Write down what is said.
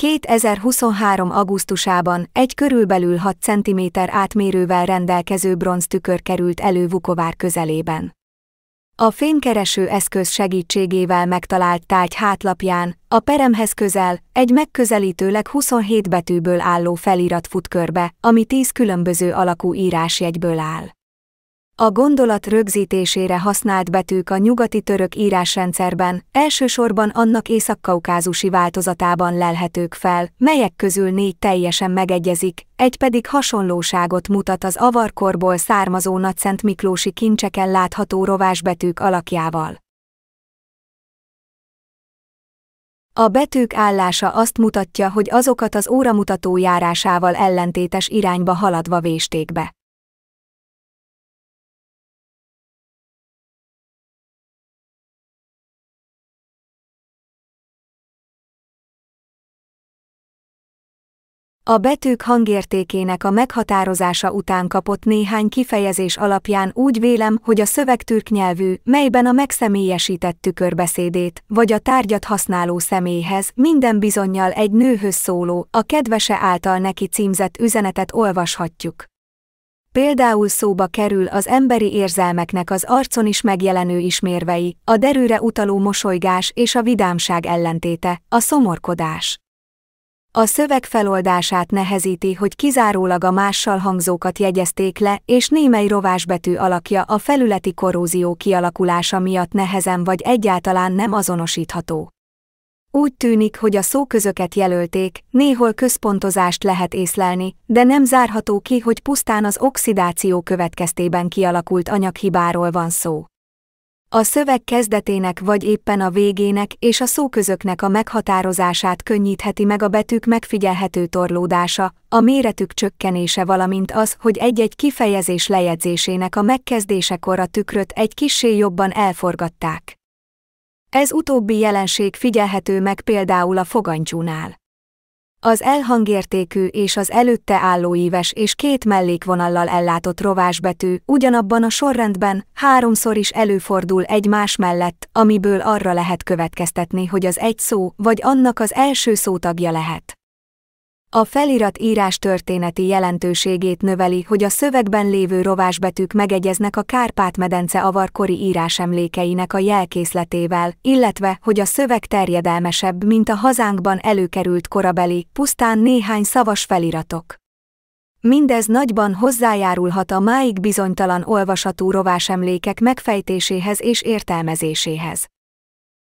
2023. augusztusában egy körülbelül 6 cm átmérővel rendelkező bronz tükör került elő Vukovár közelében. A fénykereső eszköz segítségével megtalált tárgy hátlapján, a peremhez közel, egy megközelítőleg 27 betűből álló felirat fut körbe, ami 10 különböző alakú írásjegyből áll. A gondolat rögzítésére használt betűk a nyugati török írásrendszerben, elsősorban annak észak-kaukázusi változatában lelhetők fel, melyek közül négy teljesen megegyezik, egy pedig hasonlóságot mutat az avarkorból származó Nagyszent Miklósi kincseken látható rovásbetűk alakjával. A betűk állása azt mutatja, hogy azokat az óramutató járásával ellentétes irányba haladva vésték be. A betűk hangértékének a meghatározása után kapott néhány kifejezés alapján úgy vélem, hogy a szöveg türk nyelvű, melyben a megszemélyesített tükörbeszédét, vagy a tárgyat használó személyhez minden bizonyal egy nőhöz szóló, a kedvese által neki címzett üzenetet olvashatjuk. Például szóba kerül az emberi érzelmeknek az arcon is megjelenő ismérvei, a derűre utaló mosolygás és a vidámság ellentéte, a szomorkodás. A szöveg feloldását nehezíti, hogy kizárólag a mással hangzókat jegyezték le, és némely rovásbetű alakja a felületi korrózió kialakulása miatt nehezen vagy egyáltalán nem azonosítható. Úgy tűnik, hogy a szóközöket jelölték, néhol központozást lehet észlelni, de nem zárható ki, hogy pusztán az oxidáció következtében kialakult anyaghibáról van szó. A szöveg kezdetének vagy éppen a végének és a szóközöknek a meghatározását könnyítheti meg a betűk megfigyelhető torlódása, a méretük csökkenése valamint az, hogy egy-egy kifejezés lejegyzésének a megkezdésekor a tükröt egy kissé jobban elforgatták. Ez utóbbi jelenség figyelhető meg például a fogantyúnál. Az elhangértékű és az előtte álló íves és két mellékvonallal ellátott rovásbetű ugyanabban a sorrendben háromszor is előfordul egymás mellett, amiből arra lehet következtetni, hogy az egy szó vagy annak az első szótagja lehet. A felirat írás történeti jelentőségét növeli, hogy a szövegben lévő rovásbetűk megegyeznek a Kárpát-medence avarkori írásemlékeinek a jelkészletével, illetve, hogy a szöveg terjedelmesebb, mint a hazánkban előkerült korabeli, pusztán néhány szavas feliratok. Mindez nagyban hozzájárulhat a máig bizonytalan olvasatú rovásemlékek megfejtéséhez és értelmezéséhez.